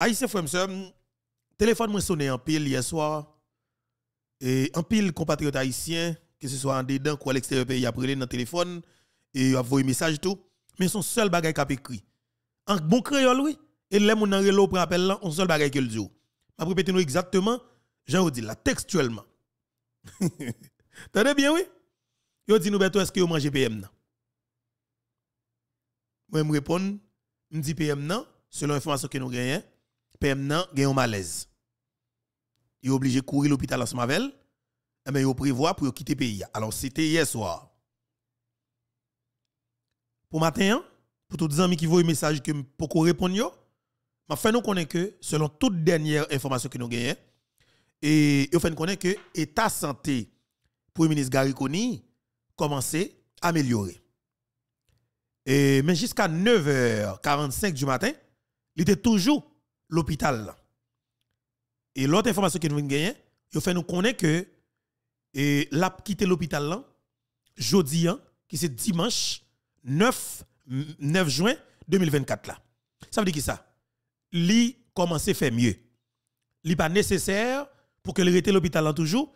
Aïssé le téléphone m'a sonné en pile hier soir. Et en pile compatriotes haïtiens, que ce soit en dedans ou à l'extérieur du pays, a dans le téléphone et a envoyé message tout. Mais son seul bagage a écrit. En bon créole, oui. Et les gens qui ont pris appel là, on seul bagage qu'il dit. Je répète nous exactement, j'ai dit là, textuellement. Tenez bien, oui. Yo dit nous, est-ce que vous mangez PM Moi, je me réponds, ils me dis PM non, selon l'information que nous gagnons. Permanent gain un malaise. Il est obligé de courir l'hôpital à Smavel. mais il prévoit pour quitter le pays. Alors c'était hier soir. Pour matin, pour tous les amis qui voient un message que pour répondre, m'a fait nous connaître que selon toute dernière information que nous gagnons, et enfin fait nous et que état santé le ministre Gary Koni commençait à améliorer. mais jusqu'à 9h45 du matin, il était toujours l'hôpital. Et l'autre information que nous avons il nous fait nous connaître que et l'a quitté l'hôpital jeudi hein, qui c'est dimanche 9 9 juin 2024 là. Ça veut dire que ça Li commence à faire mieux. Li pas nécessaire pour que rete l'hôpital toujours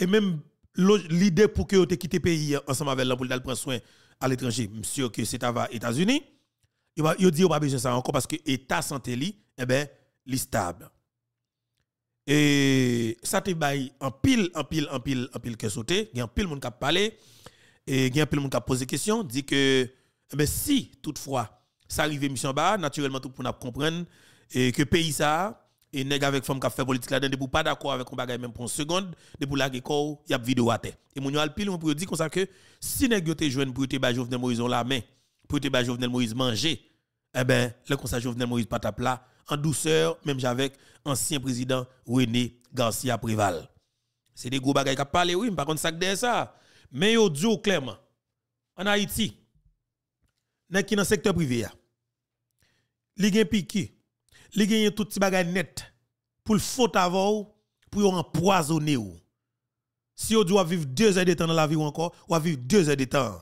et même l'idée pour que vous quitté pays ensemble avec la pour prendre soin à l'étranger, monsieur que c'est à États-Unis il dit pas besoin de ça encore parce que l'état santé li, eh ben, li stable. Et ça te bail en pile, en pile, en pile, en pile que sauté. Il y a un pile monde qui a parlé. Et il y a un pile monde qui a posé question. Dit que, eh ben, si toutefois, ça arrive mission bas, naturellement, tout pour nous comprendre et que pays ça, et nèg avec femme qui fait politique là dedans pour pas d'accord avec on bagage même pour une seconde de pour la y a vidéo à terre et mon a al pile on pour dire comme ça que si nèg yo te joindre pour te ba Jovenel Moïse la met pour te ba Jovenel Moïse manger, eh ben, le conseil Jovenel Moïse Patapla en douceur, même avec ancien président René Garcia Prival C'est des gros bagages qui parlent, oui, mais par contre, ça que ça. Mais yo dit clairement, en Haïti, dans le secteur privé, li gen piqué, li gen tout petit bagay net pour le faute avant pour empoisonner ou. Si on doit vivre deux heures de temps dans la vie ou encore, ou vivre deux heures de temps.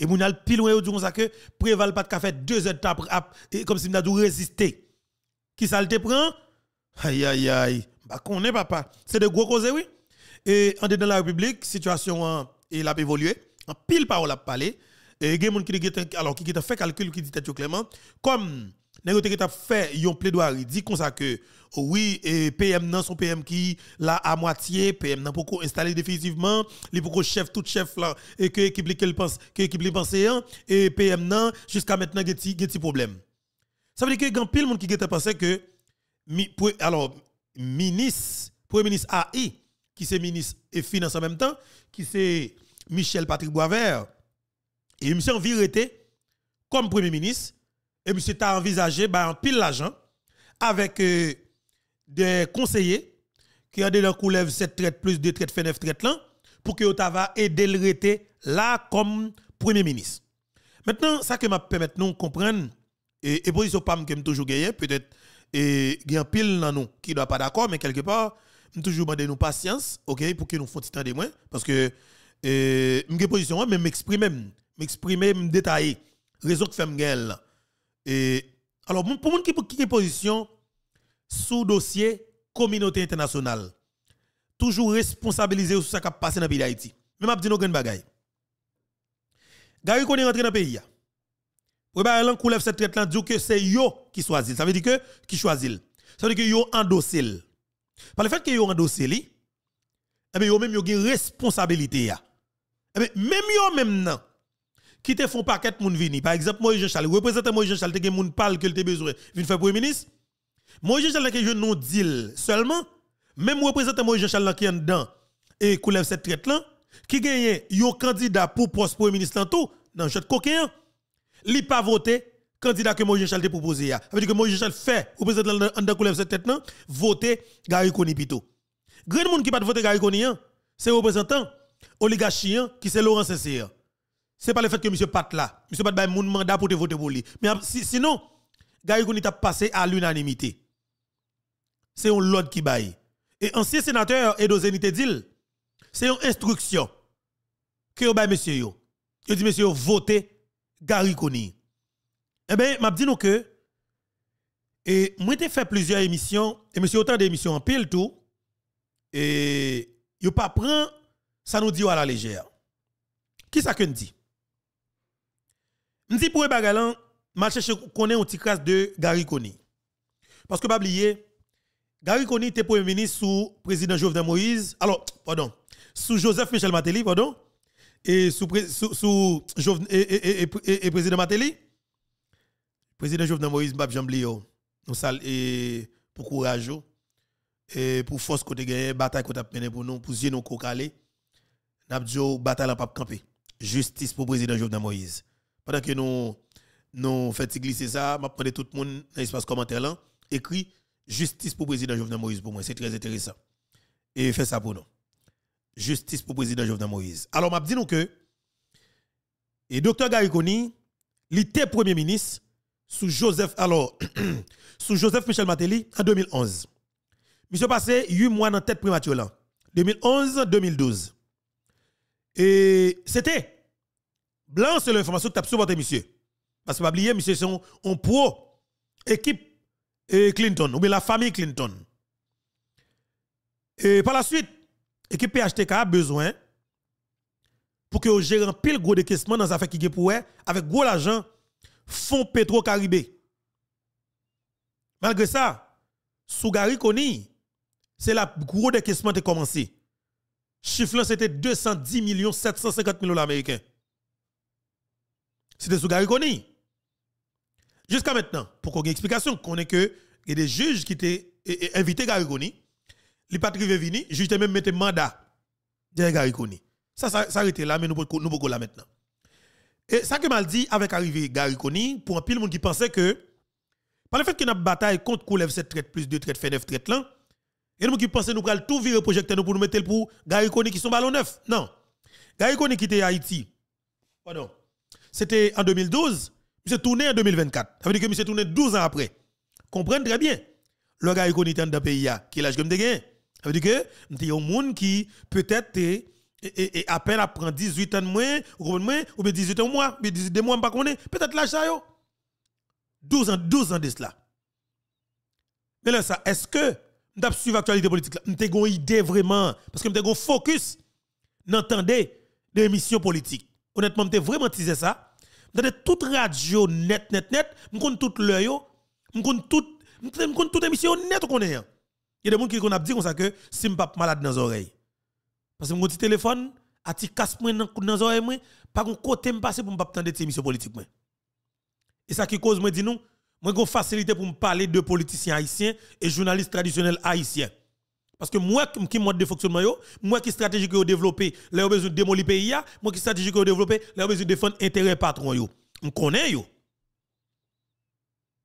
Et mon al pile loin du ça que préval pas de café deux heures tap comme si m'a dû résister. Qui ça le te prend Aïe aïe aïe. Bah connaît papa, c'est de gros causes oui. Et en dans la République, situation il hein, a évolué. En pile parole a parlé et gens qui alors qui qui fait calcul qui dit tête Clément comme N'a qui fait un plaidoyer dit comme ça que oui et PM nan son PM qui là à moitié PM nan pour installer définitivement li pour chef tout chef là et que équipe qu'elle pense que pense et hein, e PM nan jusqu'à maintenant geti geti problème. Ça veut dire que grand pile monde qui était pensé que alors ministre premier ministre AI qui c'est ministre et finance en même temps qui c'est Michel Patrick Boisvert et monsieur viré comme premier ministre et puis c'est envisagé par un bah, pile l'argent avec euh, des conseillers qui ont leur coulève 7 traites plus 2 traites, fait 9 traites là, pour que Ottawa aide le là comme Premier ministre. Maintenant, ça que m'a permis de comprendre, et, et position PAM que toujours gagné, peut-être, et il y a pile dans nous qui ne pas d'accord, mais quelque part, nous toujours demandé nous patience, ok, pour que nous fassions temps de moins, parce que euh, une position, mais m'exprimer, m'exprimer, me détailler, raison que fait là. Et alors, pour monde qui une position sous dossier communauté internationale, toujours responsabilisé sur ce qui a passé dans le pays d'Haïti. Même abdi nos grandes bagailles. Gary qu'on est rentré dans le pays. Pour un l'on de cette traite-là, dit que c'est yo qui choisit. Ça veut dire que qui choisit. Ça veut dire que yo endossé. Par le fait que yo endossé, eh bien, yo même yo une responsabilité. Eh même yo même qui te font paquet moun vini. Par exemple, Moïse Jean Charles, représentant Moïse Jean Charles, te gen moun parle que te besoin, vin faire premier ministre. Moïse Jean Charles, je non deal seulement, même représentant Moïse Jean Charles qui est dedans, et coulève cette traite là, qui gagne un candidat pour poste premier ministre tantôt. tout, dans jet de coquin, li pas voté, candidat que Moïse Charles te proposé. Ça veut dire que Moïse Charles fait, représentant en dedans coulève cette traite là, voter Gary Konipito. Grand monde qui pas voter Gary Koni, hein, c'est représentant oligarchien qui c'est Laurent saint n'est pas le fait que M. Pat là, monsieur Pat a mon mandat pour te voter pour lui. Mais sinon Gari Koni t'a passé à l'unanimité. C'est un lot qui baille. Et ancien sénateur Edo Zenite dit c'est une instruction que vous bail monsieur yo. Je dit monsieur votez Gari Koni. Eh bien, m'a dit nous que et moi j'ai fait plusieurs émissions et monsieur autant d'émissions en pile tout et yo pas prend ça nous dit à la légère. Qui ça que dit M'di pour e bagalan, je connais un petit crasse de Gary Parce que pas oublier Gary était premier ministre sous président Jovenel Moïse, alors pardon, sous Joseph Michel Matéli, pardon, et sous sous, e, e, président Matéli. Président Jovenel Moïse Mbab Jamblio, nous sal et pour courage et pour force côté gagner bataille côté a pour nous pour nous, nous cocaler. Nabjo bataille pas campé. Justice pour président Jovenel Moïse pendant que nous nous faisons glisser ça, je prends tout le monde dans l'espace commentaire là, écrit justice pour le président Jovenel Moïse pour moi, c'est très intéressant. Et fait ça pour nous. Justice pour le président Jovenel Moïse. Alors m'a dit nous que et docteur Gariconi, était premier ministre sous Joseph alors sous Joseph Michel Matéli en 2011. Monsieur passé 8 mois dans tête primature là. 2011-2012. Et c'était Blanc, c'est l'information que tu as monsieur. Parce que pas oublier, monsieur, c'est un pro équipe Clinton, ou bien la famille Clinton. Et par la suite, l'équipe PHTK a besoin pour que gère un pile gros décaissement dans les affaires qui sont pour avec gros l'argent, fonds pétro-caribé. Malgré ça, Gary Kony c'est la gros décaissement qui a commencé. Chiffre c'était 210 750 000 dollars américains c'était sous Gary Jusqu'à maintenant, pour qu'on ait une explication, qu'on ait que y a des juges qui étaient invités Gary Coney, les patriotes venus, juge même mettre mandat derrière Gary Ça, ça, a été là, mais nous pouvons nous, là maintenant. Et ça que mal dit avec arrivé Gary pour un pile monde qui pensait que, par le fait qu'il y a bataille contre Koulev 7 traite plus 2 traite, fait 9 traite là, et gens qui pensaient nous allons tout virer nous pour nous mettre pour Gary qui sont ballon neuf. Non. Gary qui était Haïti. Pardon c'était en 2012, je suis tourné en 2024. Ça veut dire que il s'est tourné 12 ans après. Comprenez très bien. Le gars est connu dans le pays, hein. qui est l'âge que je Ça veut dire que je suis un monde qui peut-être est et, à peine après 18 ans de moins, ou bien 18 ans de moins, ou bien 18 mois, pas peut-être l'âge ça 12 ans, 12 ans de cela. Mais là, ça, est-ce que je suivre l'actualité politique là? avons une idée vraiment, parce que je un focus, n'entendez des missions politiques honnêtement, je vraiment teasé ça. Dans toute radio net, net, net. Je connais toute l'heure. Je connais toute, toute émission net. Il y a des gens qui ont dit comme ça que si je suis malade dans les oreilles. Parce que mon petit téléphone, à ti casse moi dans les oreilles, pas un côté me passer pour me ces émissions politiques. Et ça qui cause, moi dis nous moi j'ai facilité pour me parler de politiciens haïtiens et journalistes traditionnels haïtiens. Parce que moi qui mode de fonctionnement, moi qui stratégie que vous développez, là vous besoin de démolir pays, moi qui stratégie que vous développez, là vous besoin de défendre l'intérêt patron. Je connais. Yo.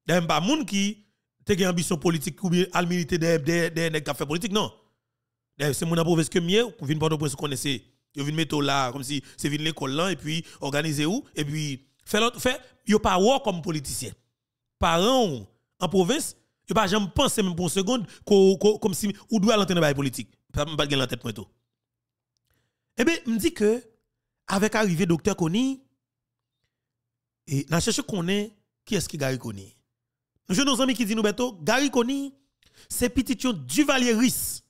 a pas moun qui ont une ambition politique ou bien à militer des des des cafés politiques non. c'est mon province que mieux, vous vient pas de se connaître vous viennent mettre là comme si c'est venir l'école là et puis organiser où et puis faire fait yo pas comme politicien. Parents en province, je pas jamais penser même pour une seconde comme si ou doit l'entendre la politique. Pas pas gagner la tête tout. Eh bien, me dit que avec arrivée docteur Koni et n'a cherché est qui est-ce qui Gary Koni. Nous jeunes amis qui dit nous beto Gary Koni c'est petit Duvalier Riss.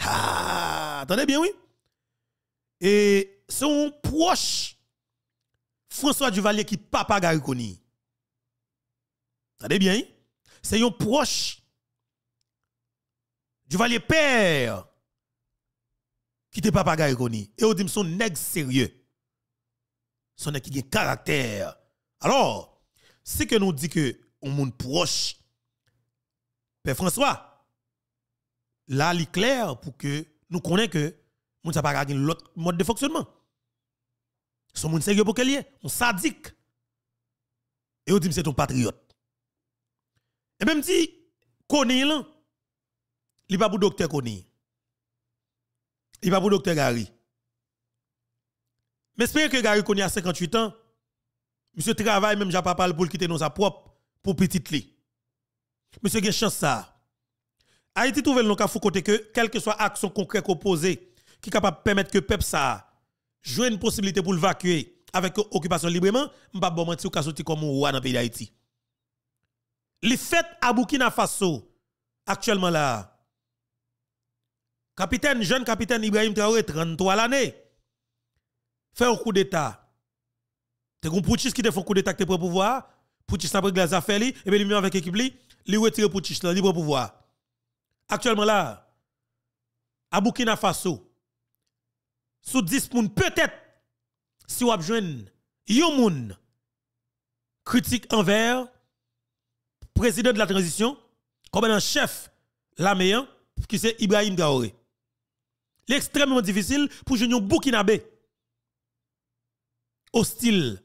Ah, attendez bien oui. Et son proche François Duvalier qui papa Gary Koni. Attendez bien. oui hein c'est un proche du valier père qui te Papa connu. Et on dit son nèg sérieux. Son nèg qui a caractère. Alors, si que nous dit que on monde proche Père François là il clair pour que nous connaissions que nous sa pas l'autre mode de fonctionnement. Son monde sérieux pour qu'elle y ait. on sadique. Et on dit c'est un patriote. Et même si Koni, il n'est pas pour docteur Koni. Il n'est pas pour docteur Gary. Mais espérez que Gary Koni a 58 ans. Monsieur travaille même, j'ai pas parlé pour quitter nos propre pour petit lit. Monsieur, il chance ça. Haïti trouve le cas côté que, quelle que soit action concrète opposée, qui est capable de permettre que peuple ça joue une possibilité pour le vacuer avec occupation librement, je ne vais pas mentir, comme on voit dans le pays d'Haïti. Les fêtes à Burkina Faso, actuellement là. Capitaine, jeune capitaine Ibrahim Traoré, 33 l'année, fait un coup d'État. T'es un Poutis qui te fait un coup d'État te pour pouvoir. Poutis a pris les affaires, et eh bien lui avec l'équipe, lui retire putschiste là, libre pouvoir. Actuellement là, à Burkina Faso, sous 10 moun, peut-être, si vous avez un moun critique envers président de la transition, comme un chef meilleure, qui c'est Ibrahim Traoré. L'extrêmement difficile pour Junior Burkinabé hostile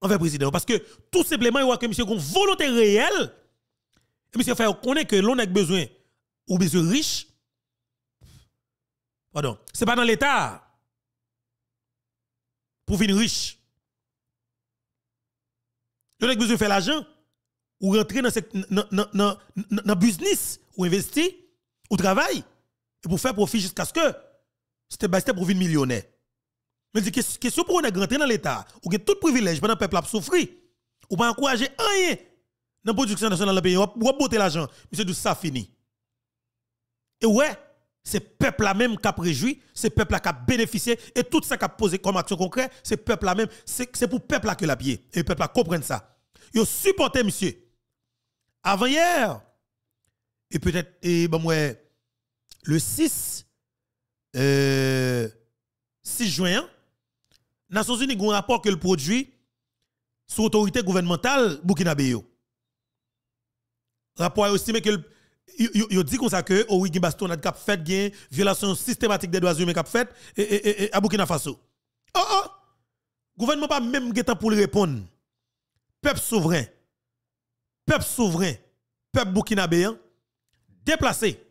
envers le président. Parce que tout simplement, il voit que monsieur a volonté réelle. Et monsieur fait connaître que l'on a besoin ou besoin riche. Pardon. Ce n'est pas dans l'État pour venir riche. L'on a besoin de faire l'argent ou rentrer dans le business ou investir ou travailler et pour faire profit jusqu'à ce que c'était pour devenir millionnaire mais c'est question pour on dans l'état ou tout privilège pendant peuple a souffrir ou pas encourager rien dans la production nationale de pays ou botter l'argent c'est tout ça fini et ouais c'est le peuple là même qui a préjoui, c'est le peuple là qui a bénéficié et tout ça qui a posé comme action concrète, c'est peuple là même, c'est pour peuple là que la pied et peuple a comprendre ça. Vous supporté monsieur avant-hier. Et peut-être, ben le 6, euh, 6 juin, Nations Unies a un rapport le produit sous autorité gouvernementale Burkina Faso. Rapport estimé que il dit qu'on ça que oh fait une violation systématique des droits humains cap fait et, à Burkina Faso. Oh oh. Gouvernement pas même temps pour répondre. Peuple souverain peuple souverain, peuple burkinabéen, hein, déplacé.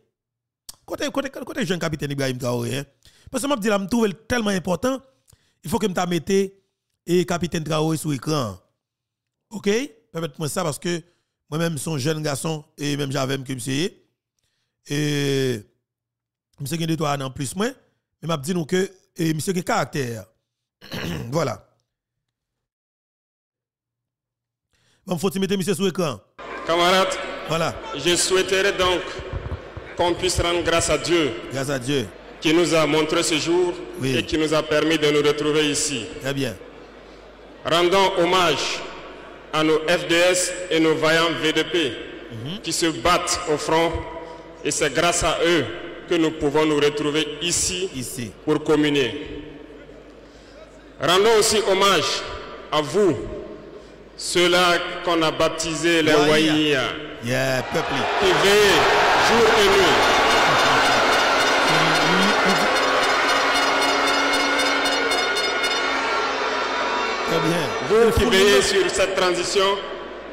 Côté, côté, côté jeune capitaine Ibrahim Traoré, hein? parce que je me trouve tellement important, il faut que je mette et eh, capitaine Traoré sur l'écran. OK? Permettez-moi ça parce que moi-même, son jeune garçon, et même j'avais que eh, monsieur, et monsieur qui a plus moins, mais m'a dit nous que eh, monsieur qui caractère. voilà. Bon, faut mettre monsieur sur Camarades, voilà. je souhaiterais donc qu'on puisse rendre grâce à Dieu. Grâce à Dieu. Qui nous a montré ce jour et qui nous a permis de nous retrouver ici. Très bien. Rendons hommage à nos FDS et nos vaillants VDP mhm. qui se battent au front et c'est grâce à eux que nous pouvons nous retrouver ici, ici. pour communier. Rendons aussi hommage à vous, ceux-là qu'on a baptisé les Waïa, yeah, peuple. qui veillent jour et nuit. Très bien. Vous qui veillez sur cette transition,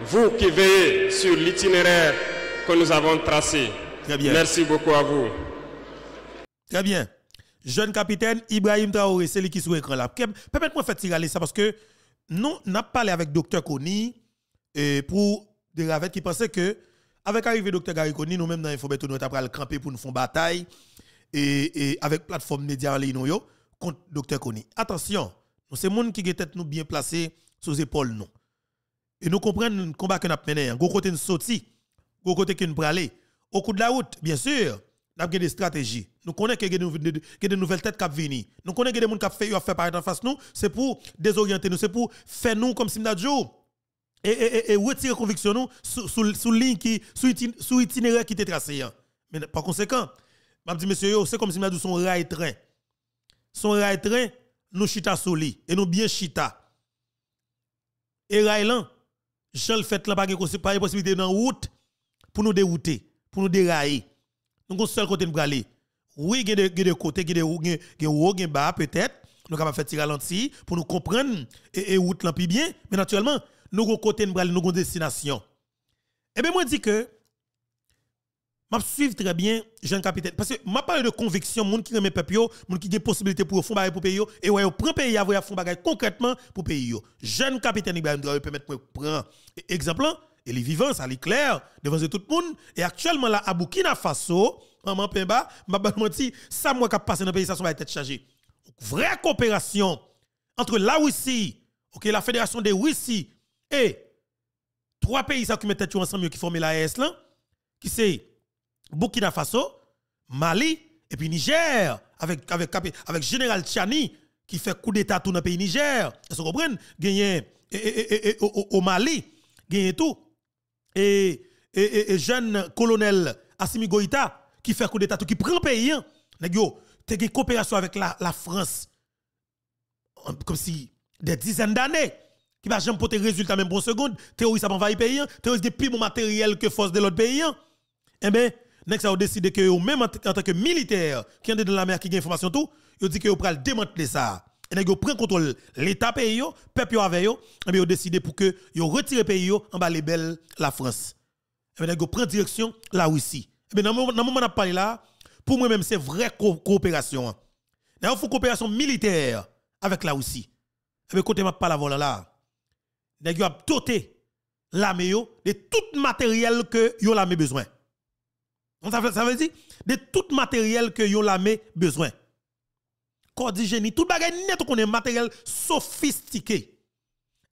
vous qui veillez sur l'itinéraire que nous avons tracé. Très bien. Merci beaucoup à vous. Très bien. Jeune capitaine Ibrahim Traoré, c'est lui qui souhaite sur là. Permettez-moi de faire tirer ça parce que nous, n'a parlé avec docteur Koni et euh, pour des ravettes qui pensaient que avec l'arrivée docteur Gary Kony, nous-mêmes dans Infobet, nous avons le camper pour nous faire une bataille et, avec avec plateforme média en ligne contre docteur Kony, Attention, nous c'est monde qui est nous bien placé sous épaules nous. Et nous comprenons le combat que nous avons mené. Gros côté nous sorti, gros côté que nous Au coup de la route, bien sûr, nous avons des stratégies. Nous connaissons qu'il y nouvelles têtes qui venues, Nous connaissons qu'il des gens qui ont fait pareil en face de nous. C'est pour désorienter nous. C'est pour faire nous comme si nous et, et, et, retirer conviction nous sous ligne qui, sous qui était tracé. Hein. Mais par conséquent, je dis, monsieur, c'est comme si nous son rail train. Son rail train, nous chita sur lui, Et nous bien chita. Et rail là, je le fait là, pas une possibilité dans route pour nous dérouter, pour nous dérailler. Nous avons seul côté de aller. Oui, il y a des côtés, il y a des hauts, des bas, peut-être. Nous avons fait ralenti pour nous comprendre et, nous route bien. Mais naturellement, nous avons côté de aller, nous avons destination. Eh bien, moi, je dis que je suis très bien jeune Capitaine. Parce que je parle de conviction, monde qui remet peuple, monde qui ont des possibilités pour faire pour pays, et ouais, prend pays à faire concrètement pour pays. Jeune Capitaine Ibrahim me permettre moi prendre exemple. Hein et les vivants, ça les clair devant tout le monde. Et actuellement, là, à Burkina Faso, maman Pemba, m'a pas menti, ça, moi, qui passe dans le pays, ça, va être chargé. Vraie coopération entre la Wissi, ok, la Fédération des Wissi et trois pays ça, qui mettent ensemble, qui forment la là, qui c'est Burkina Faso, Mali, et puis Niger, avec, avec, avec Général Tchani, qui fait coup d'État tout dans le pays Niger. Est-ce que vous comprenez? au Mali, gagné tout et, jeune colonel Assimi Goïta qui fait coup d'état, qui prend pays, tu as une coopération avec la, France. Comme si des dizaines d'années qui va jamais porter résultats même pour une seconde, terroriste a envahi pays, hein. terroriste depuis mon matériel que force de l'autre pays. Hein. Eh bien, nèg ça décidé que même en, tant que militaire qui est dans la mer qui a information tout, ils dit que vous le démanteler ça et prenez prend contrôle l'état pays peuple avec yo et vous décidé pour que yo retire pays yo en bas la France et bien la prend direction la Russie et dans moment parlé là pour moi même c'est vraie coopération hein. là faut coopération militaire avec la Russie et côté m'a pas la voilà là yo a doté l'armée de tout matériel que yo l'armée besoin ça veut dire de tout matériel que yo l'armée besoin corps génie, tout bagay net qu'on est matériel sophistiqué.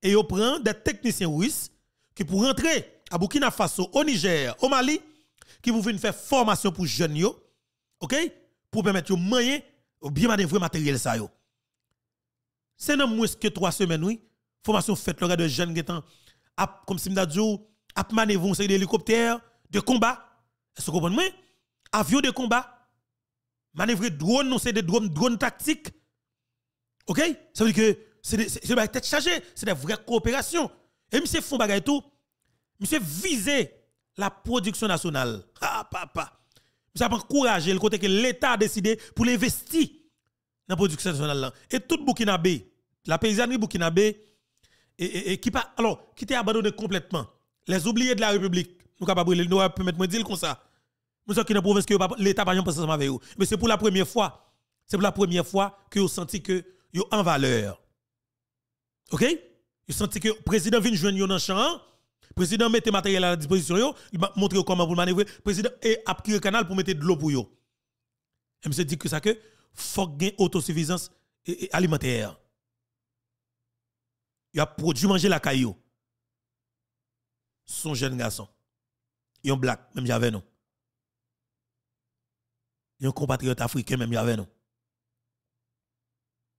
Et on prend des techniciens russes qui pour rentrer à Burkina Faso, au Niger, au Mali, qui pour venir faire formation pour les jeunes yo, OK? Pour permettre aux moyens ou bien matériel ça yo. C'est dans moins que trois semaines oui, formation faite le de jeunes qui comme si m'a dit à un de combat. Est-ce que vous comprenez? Avion de combat manœuvrer drone, non, c'est des drones, tactiques. OK? Ça veut dire que c'est des, c'est des têtes chargées, c'est des vraies coopérations. Et monsieur font et tout. Monsieur visé la production nationale. Ah, papa. Monsieur a encouragé le côté que l'État a décidé pour l'investir dans la production nationale. Et tout Burkinabé, la paysannerie Burkinabé, et, qui pas, alors, qui était abandonné complètement. Les oubliés de la République. Nous capables, nous permettre de dire comme ça. Nous sommes dans la province que l'État n'a pas ensemble avec Mais c'est pour la première fois. C'est pour la première fois que vous senti que vous en valeur. OK? Vous senti que le président vient joindre dans le champ. Le président met le matériel à la disposition. Il va montrer comment vous manœuvrer. Le président a pris le canal pour mettre de l'eau pour vous. Et monsieur dit que ça que faut gagner autosuffisance alimentaire. Il a produit manger la caillou. Son jeune garçon. Il est black, même j'avais non un compatriote africain même avec nous.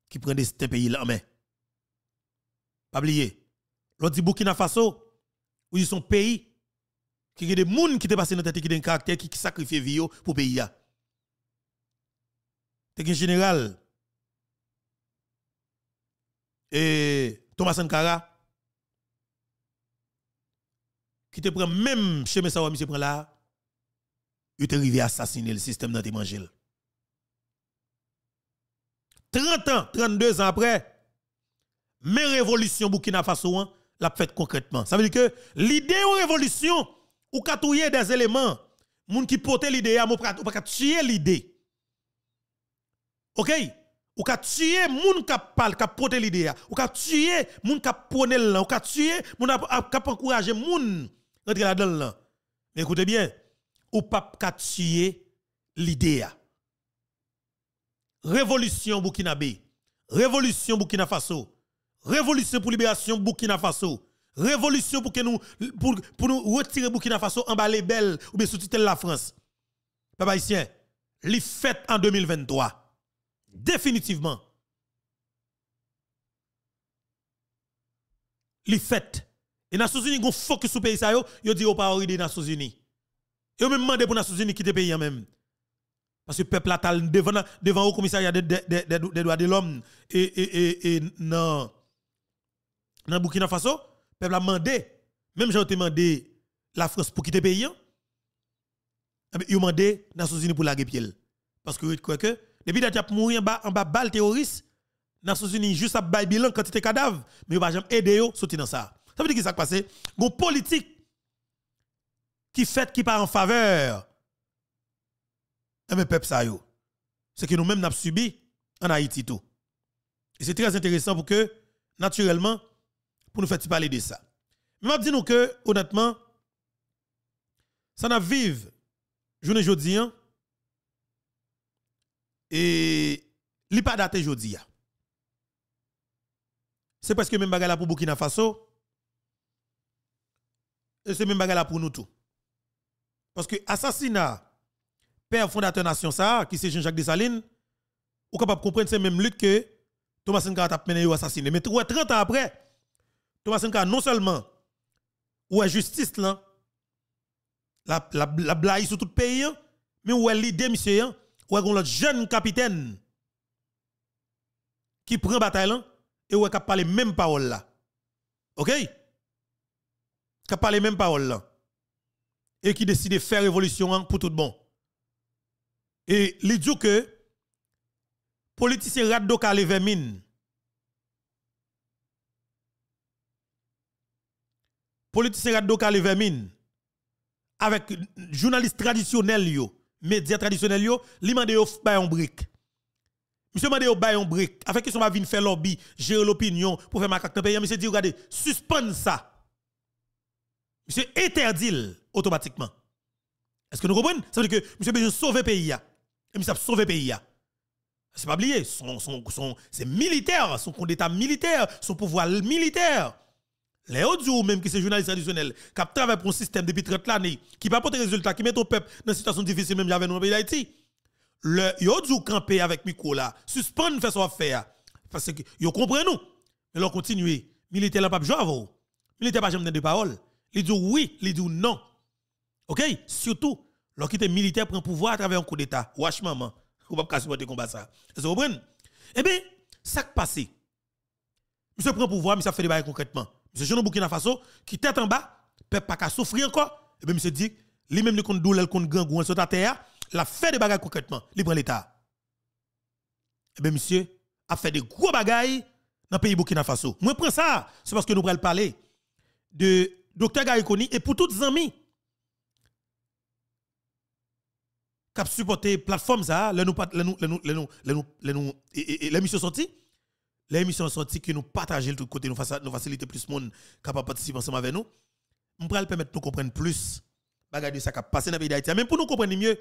Qui prend des pays là en Pas oublier. L'autre dit Burkina Faso, où ils sont pays qui a des gens qui sont passés dans tête qui ont un caractère qui sacrifient vie pour le pays. C'est un général. Et Thomas Sankara, qui te prend même chemin ça, monsieur prend là, ils sont arrivés à assassiner le système dans l'évangile. 30 ans, 32 ans après, mes révolutions Burkina Faso, hein, l'a fait concrètement. Ça veut dire que l'idée de révolution, ou qu'a des éléments, moun qui portait l'idée, hein, ou qu'a tué l'idée. OK? Ou qu'a tuer moun qui parle, qui l'idée, hein. ou qu'a tuer moun qui prône là, ou qu'a tuer moun qui encourager moun rentrer là-dedans. Écoutez bien, ou pas qu'à l'idée. Révolution Burkina Burkinabé, révolution Burkina Faso, révolution pour libération Burkina Faso, révolution pour que nous pour, pour nous retirer Burkina Faso en bas les belles ou bien sous la France. Papa haïtien, les fêtes en 2023. Définitivement. Les fêtes. Et Nations Unies ont focus sur le pays, ils disent aux Nations Unies. Et vous même demandé pour les Nations Unies quitter le pays hein, même. Parce que le peuple a devant devant le commissariat des droits de l'homme et et et, dans le Burkina Faso, le peuple a demandé même j'ai demandé la France pour quitter le pays. Hein. Ah, ils ont demandé les Nations Unies pour la guerre parce que quoi que depuis que tu as mouru en bas en bas balle terroriste Nations Unies juste à bail bilan quantité cadavre mais ils pas jamais aider à soutenir ça. Ça veut dire que ça passé, gon politique qui fait qui part en faveur. Eh mes peuple, ça est, Ce que nous-mêmes avons subi en Haïti tout. Et c'est très intéressant pour que, naturellement, pour nous faire parler de ça. Mais je dis nous que, honnêtement, ça n'a vive, journée jodi, hein, et li pas daté jodi. C'est parce que même bagarre pour Burkina Faso, et c'est même bagarre pour nous tout. Parce que assassinat, père fondateur nation ça, qui c'est Jean-Jacques Dessalines, ou capable de comprendre c'est même lutte que Thomas Sankara a mené au assassiné. Mais 30 ans après, Thomas Sankara non seulement ou est justice là, la, la, la blague sur tout le pays, mais ou est l'idée, monsieur, ou est l'autre jeune capitaine qui prend bataille là, et ou est capable parler même parole là. OK? Qui parle même parole là et qui décide de faire révolution hein, pour tout bon. Et il dit que politicien Raddo Vermine, politicien Raddo avec journaliste traditionnel, yo, médias traditionnels, yo, li mande yo bayon brique. Monsieur mande yo bayon brique. Avec qui sont ma venir faire lobby, gérer l'opinion pour faire ma carte pays. Monsieur dit, regardez, suspend ça. Monsieur interdit automatiquement. Est-ce que nous comprenons Ça veut dire que monsieur besoin sauver le pays. Et M. a le pays. C'est pas oublié, son, son, c'est militaire, son coup d'état militaire, son pouvoir militaire. Les autres même qui sont journalistes traditionnels, qui travaillent pour un système depuis 30 années, qui pas porter résultats, qui mettent au peuple dans une situation difficile même avec dans le pays d'Haïti. Le autres camper avec Miko là, suspendre faire son affaire. Parce que vous comprenez nous. Mais l'on continue. Militaire n'a pas besoin à vous. Militaire pas jamais de parole. Il dit oui, il dit non. OK Surtout, lorsque militaire prend prennent pouvoir à travers un coup d'État. Wash maman, ou pas supporter combat ça. Vous comprenez Eh bien, ça a passé. Monsieur prend pouvoir, monsieur fait des bails concrètement. Monsieur Jean Burkina Faso, qui tête en bas, peut pas qu'à souffrir encore. Et eh bien, monsieur dit, lui-même, le compte douleur, compte gang, ou sur terre, la fait des bagailles concrètement. Il prend l'État. Eh bien, monsieur, a fait des gros bagailles dans le pays Burkina Faso. Moi, prends ça. C'est parce que nous prenons parler de Dr. Garikoni et pour toutes les amis qui supporter plateforme ça, les nous les nous les nous les nous les nous nous l'émission sortie, l'émission sortie que nous partager le tout côté nous nous faciliter plus monde capable participer ensemble avec nous. On nous permettre nous comprendre plus bagage de ça qui passé dans pays d'Haïti. Même pour nous comprendre mieux,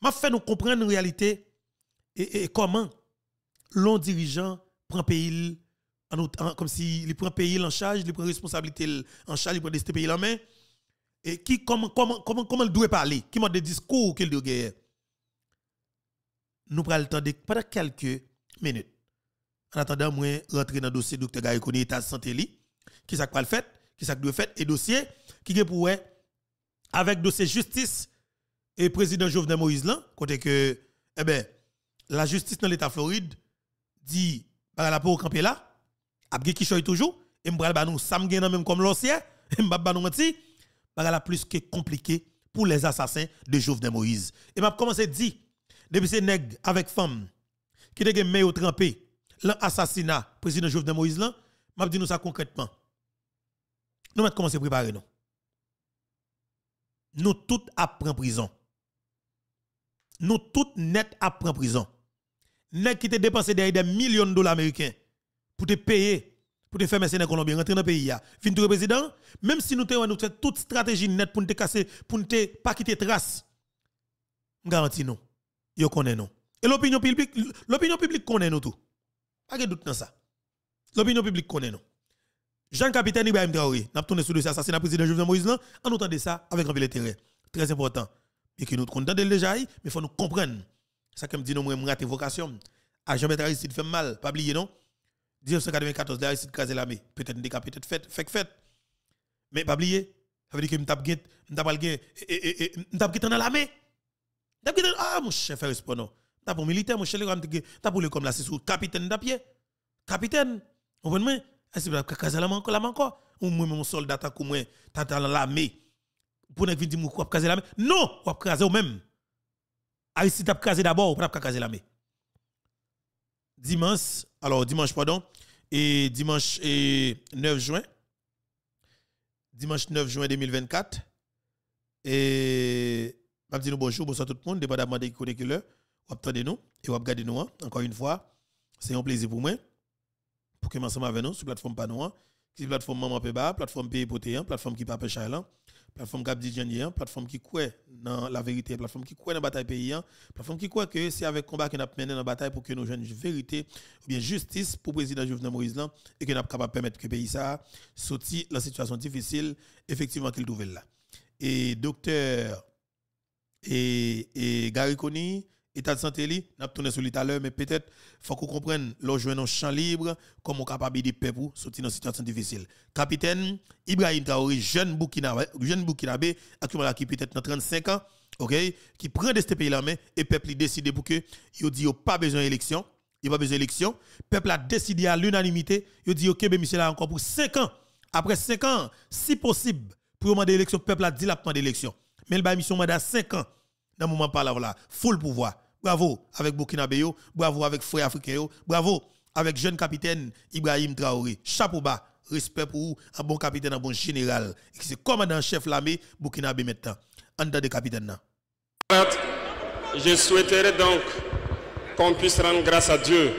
m'a fait nous comprendre la réalité et, comment l'on dirigeant prend pays comme si il prend pays en charge, il prend responsabilité en charge, il prend des pays en main et qui comment comment comment comment il doit parler qui m'a des discours qu'il doit gagner nous prenons le temps de pendant quelques minutes en attendant moi rentrer dans le dossier docteur Gary Koni état de santé li qui ça le fait qui ça doit fait et dossier qui est pour avec dossier justice et président Jovenel Moïse là côté que eh ben la justice dans l'état Floride dit par bah, la peau camper là a qui toujours et bah, me pral ba nous même comme l'ancien et me ba nous menti la plus que compliqué pour les assassins de Jovenel Moïse. Et m'a commencé dire, depuis ces nègres avec femme qui te été au trempé l'assassinat président Jovenel Moïse là, m'a dit nous ça concrètement. Nous allons commencer préparer nous. Nous tous apprend prison. Nous tous net apprend prison. Nèg qui te dépensé des millions de dollars américains pour te payer pour te faire mercenaires colombiens rentrer dans le pays Fin tout président, même si nous avons toute stratégie nette pour te casser, pour ne pas quitter trace. Garantie non. Yo connaît non. Et l'opinion publique, l'opinion publique connaît nous tout. Pas de doute dans ça. L'opinion publique connaît nous. Jean Capitaine Ibrahim Traoré, n'a tourné sur le assassinat président Jovenel Moïse là, on entendu ça avec un intérêt. Très important. Et que nous comptons déjà, mais il faut nous comprendre. Ça comme dit nous, moi, vocation. si tu fait mal, pas oublier non. 1994, là, ici, casé la Peut-être, n'est peut-être fait, fait, fait. Mais pas oublier. Ça veut dire que je tape, je tape, je eh, eh, eh, tape, dans la main. Je ah, mon chef, répondant. Je tape pour militaire, mon chef, je tape pour les comme là, c'est sous capitaine d'apier. Capitaine. Vous comprenez? Est-ce que vous casé la main encore, la main encore? Ou moi, mon soldat, t'as comme moi, t'as dans l'armée. Pour ne pas dire, vous casé la main. Non, vous casé vous-même. tu a casé d'abord, va pas caser la main. Dimanche, alors dimanche, pardon, et dimanche et 9 juin, dimanche 9 juin 2024, et je dis nous bonjour, bonsoir tout le monde, dépendamment de qui connecte là, vous nous et ou regardez nous, hein. encore une fois, c'est un plaisir pour moi, pour que m'ensemble avec nous sur la plateforme Panoa, qui est la plateforme Maman peba, plateforme Pays la plateforme qui pas plateforme une hein, plateforme qui croit dans la vérité, plateforme qui croit dans la bataille paysan, hein. plateforme qui croit que c'est avec combat qu'on a mené dans la bataille pour que nous jeunes vérité ou bien justice pour le président Jovenel Moïse là et qu'on a capable permettre que le pays ça sorti la situation difficile effectivement qu'il trouve là. Et docteur et, et Gariconi état de santé li n'a tourné sur lui tout à l'heure mais peut-être faut qu'on comprenne l'ojoin dans en champ libre comment capable de peuple pour sortir dans situation difficile capitaine Ibrahim Traoré jeune Burkina, jeune Burkinabé actuellement qui peut-être dans 35 ans OK qui prend de ce pays là main et peuple décide pour que il dit pas besoin d'élection il pas besoin d'élection peuple a décidé à l'unanimité il dit OK ben monsieur là encore pour 5 ans après 5 ans si possible pour demander élection peuple a dit la demande élection mais il a mission mandat 5 ans moment par là, voilà, full pouvoir. Bravo avec Burkina Beyo, bravo avec Frère Africain, bravo avec jeune capitaine Ibrahim Traoré. Chapeau bas, respect pour un bon capitaine, un bon général. C'est commandant-chef l'armée Burkina Beyo maintenant. En tant de capitaine. Je souhaiterais donc qu'on puisse rendre grâce à Dieu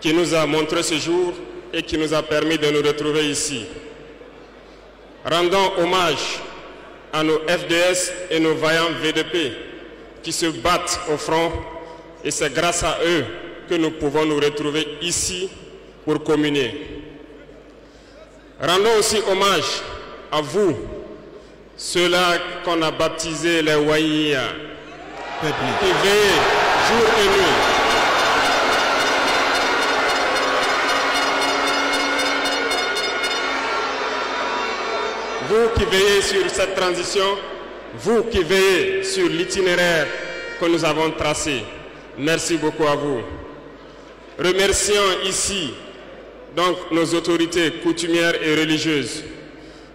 qui nous a montré ce jour et qui nous a permis de nous retrouver ici. Rendons hommage à nos FDS et nos vaillants VDP qui se battent au front et c'est grâce à eux que nous pouvons nous retrouver ici pour communier. Rendons aussi hommage à vous, ceux-là qu'on a baptisés les Waïa, qui veillent jour et nuit vous qui veillez sur cette transition, vous qui veillez sur l'itinéraire que nous avons tracé. Merci beaucoup à vous. Remercions ici donc nos autorités coutumières et religieuses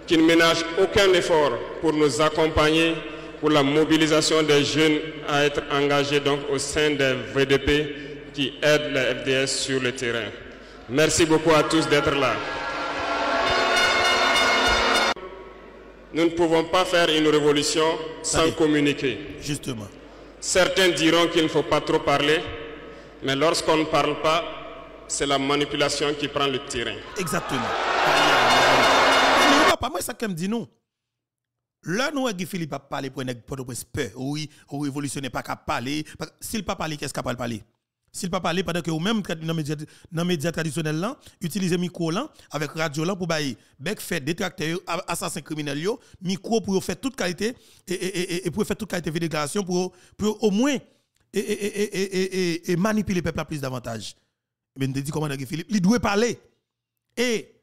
qui ne ménagent aucun effort pour nous accompagner pour la mobilisation des jeunes à être engagés donc au sein des VDP qui aident la FDS sur le terrain. Merci beaucoup à tous d'être là. Nous ne pouvons pas faire une révolution sans communiquer. Justement. Certains diront qu'il ne faut pas trop parler, mais lorsqu'on ne parle pas, c'est la manipulation qui prend le terrain. Exactement. Pas moi ça me dit non. Là nous Guy Philippe a parlé pour un port de peur. Oui, révolutionnaire pas qu'à parler. S'il pas parler, qu'est-ce qu'il parler s'il pas parler pendant que vous même dans les dans médias traditionnels là, utilisez micro là avec radio là pour bailler bec fait détracteur assassin criminel yo, micro pour faire toute qualité et, et, et, pour faire toute qualité de déclaration pour pour au moins et, manipuler le peuple plus davantage. Mais me dit comment Philippe, il doit parler. Et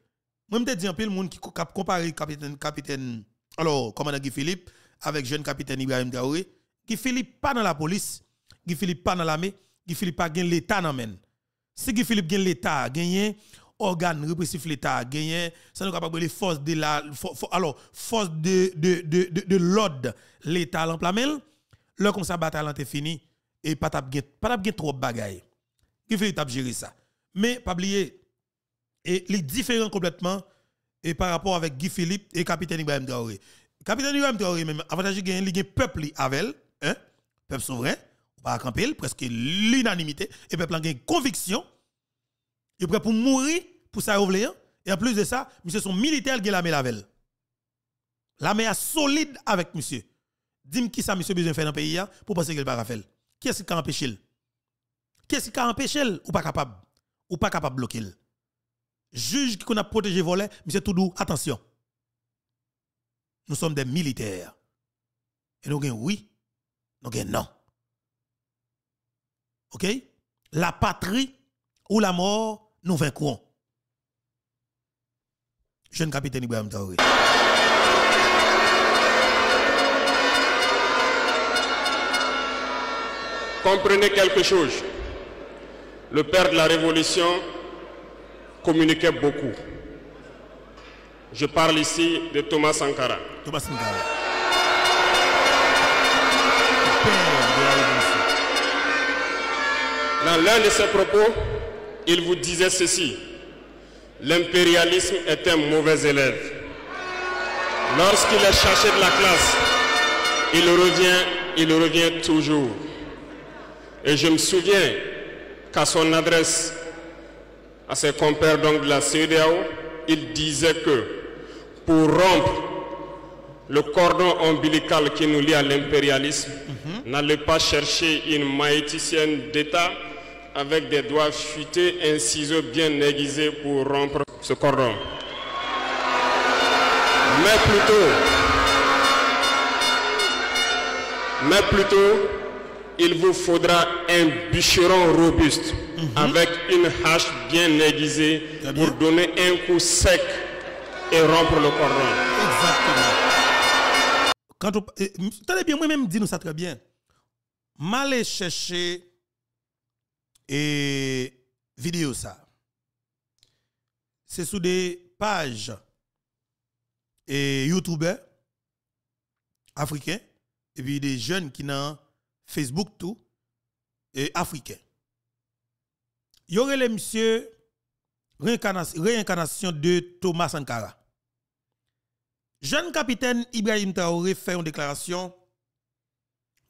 même me dit un peu le monde qui compare capitaine capitaine alors commandant Guy Philippe avec jeune capitaine Ibrahim Traoré, Guy Philippe pas dans la police, Guy Philippe pas dans l'armée Guy Philippe a gagné l'État dans men. Si Guy Philippe gagne l'État, gagné organe répressif l'État, gagné, ça nous capable les forces de la, alors, force de, de, de, de, l'ordre, l'État l'emplamel, Leur comme ça bataille est fini, et pas tap pas trop bagaille. Guy Philippe a géré ça. Mais, pas oublier, et les différents complètement, et par rapport avec Guy Philippe et capitaine Ibrahim Traoré. Capitaine Ibrahim Traoré, même, avantage, il gagne a un peuple avec elle, hein, peuple souverain, pas presque l'unanimité, et peuple a une conviction, il est prêt pour mourir pour ça, hein? et en plus de ça, monsieur son militaire qui l'a mis la velle. L'armée est solide avec monsieur. Dis-moi qui ça monsieur besoin faire dans le pays hein, pour penser qu'il à quest Qui est-ce qui a empêché Qu'est-ce qui a empêché ou pas capable Ou pas capable de bloquer Juge qui a protégé volet, monsieur Toudou, attention. Nous sommes des militaires. Et nous avons oui, nous avons non. La patrie ou la mort, nous vaincrons. Jeune capitaine Ibrahim Taoré. Comprenez quelque chose. Le père de la Révolution communiquait beaucoup. Je parle ici de Thomas Sankara. Thomas Sankara. Dans l'un de ses propos, il vous disait ceci. L'impérialisme est un mauvais élève. Lorsqu'il est cherché de la classe, il revient, il revient toujours. Et je me souviens qu'à son adresse, à ses compères donc de la CEDEAO, il disait que pour rompre le cordon ombilical qui nous lie à l'impérialisme, mhm. n'allait pas chercher une maïticienne d'État avec des doigts fuités, un ciseau bien aiguisé pour rompre ce cordon. Mais plutôt, mais plutôt, il vous faudra un bûcheron robuste mhm. avec une hache bien aiguisée pour donner un coup sec et rompre le cordon. Exactement. Quand bien, moi-même, dis-nous ça très bien. M'allez chercher et vidéo ça. C'est sous des pages et youtubeurs africains et puis des jeunes qui n'ont Facebook tout et africains. y aurait les monsieur réincarnation, de Thomas Sankara. Jeune capitaine Ibrahim Traoré fait une déclaration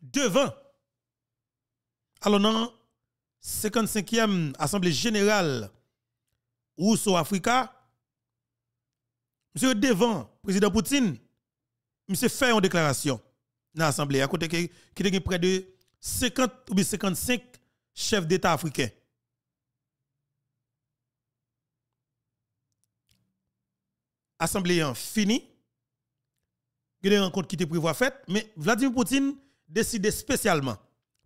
devant. Alors non, 55e Assemblée générale Rousseau Africa, monsieur devant président Poutine, monsieur fait une déclaration dans l'Assemblée, à côté qui a près de 50 ou 55 chefs d'État africains. Assemblée en finie, Il y a une rencontre qui était prévue à faire, mais Vladimir Poutine décide spécialement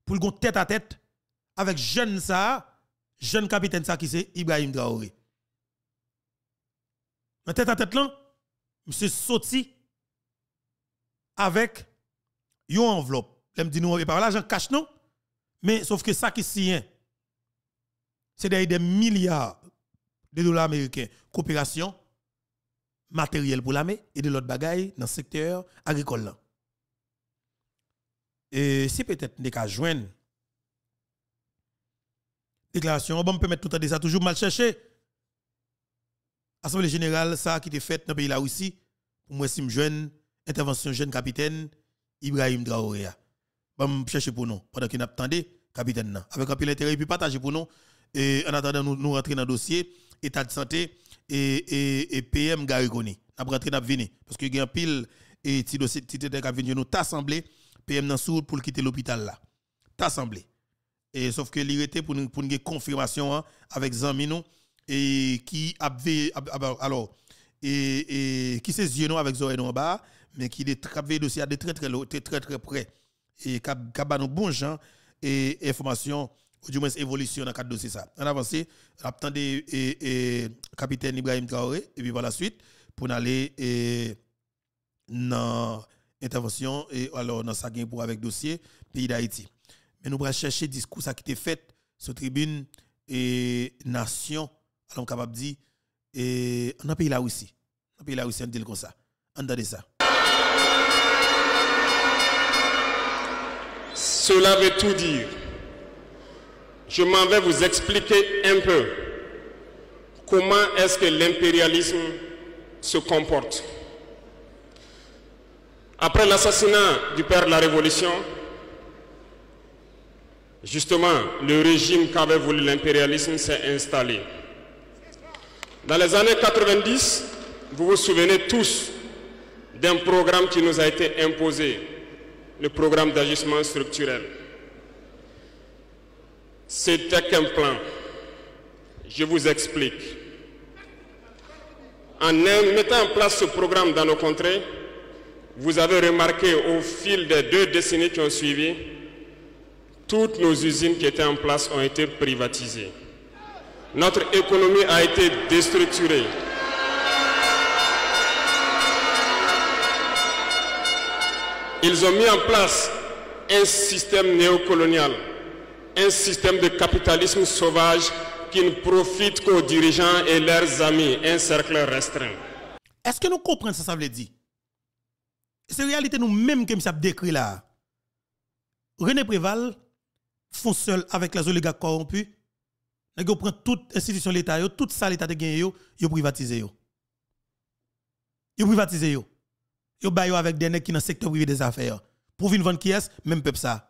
pour le tête à tête avec jeune ça, jeune capitaine ça qui c'est Ibrahim Traoré. En tête à tête là, monsieur sorti avec une enveloppe. Je me non, nous par là, j'en cache non. Mais sauf que ça qui est, c'est des milliards de dollars américains. Coopération, matériel pour l'armée et de l'autre bagaille dans le secteur agricole. Et si peut-être des cas joindre déclaration, on peut mettre tout à ça toujours mal cherché. Assemblée générale, ça qui était fait dans le pays là la Russie, pour moi, si jeune, intervention jeune capitaine, Ibrahim Draoré. Bon, chercher pour nous, pendant qu'il attendait, capitaine, là. avec un pile intérêt, puis partager pour nous, en attendant, nous, nous rentrer dans le dossier, état de santé, et, PM Garigoni. Nous rentrer dans venir, parce qu'il y a un pile, et petit dossier, nous, t'assembler, PM dans sourd pour quitter l'hôpital là. T'assembler. Et sauf que l'irrité pour nous pour une confirmation hein, avec Zamino et qui a alors et, et qui ses yeux avec Zoré en bas mais qui est travaillé dossier de très très très très très près et qui a nous bon gens et information ou du moins évolution dans cadre dossier ça. En avance, on attend et, capitaine Ibrahim Traoré et puis par la suite pour aller dans intervention et alors dans sa pour avec dossier pays d'Haïti mais nous allons chercher discours qui était fait sur tribune et nation alors capable dire et on a pays là aussi on a pays là aussi on dit comme ça entendez ça cela veut tout dire je m'en vais vous expliquer un peu comment est-ce que l'impérialisme se comporte après l'assassinat du père de la révolution Justement, le régime qu'avait voulu l'impérialisme s'est installé. Dans les années 90, vous vous souvenez tous d'un programme qui nous a été imposé, le programme d'ajustement structurel. C'était qu'un plan. Je vous explique. En mettant en place ce programme dans nos contrées, vous avez remarqué au fil des deux décennies qui ont suivi toutes nos usines qui étaient en place ont été privatisées. Notre économie a été déstructurée. Ils ont mis en place un système néocolonial, un système de capitalisme sauvage qui ne profite qu'aux dirigeants et leurs amis, un cercle restreint. Est-ce que nous comprenons ce que ça veut dire C'est la réalité nous-mêmes que nous avons décrit là. René Préval, font seul avec les oligarques corrompus, ils prend toute institution de l'État, tout ça l'État de gagné, ils privatisé. Ils privatisé. Ils baillent avec des nègres qui sont dans le secteur privé des affaires. Pour venir vendre qui est, même peuple ça.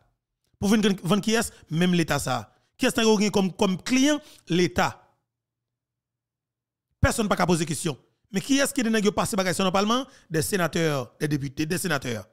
Pour venir vendre qui est, même l'État ça. Qui est-ce que comme, comme client L'État. Personne n'a pas poser question. Mais qui est-ce qui est passé par dans le Parlement Des sénateurs, des députés, des sénateurs.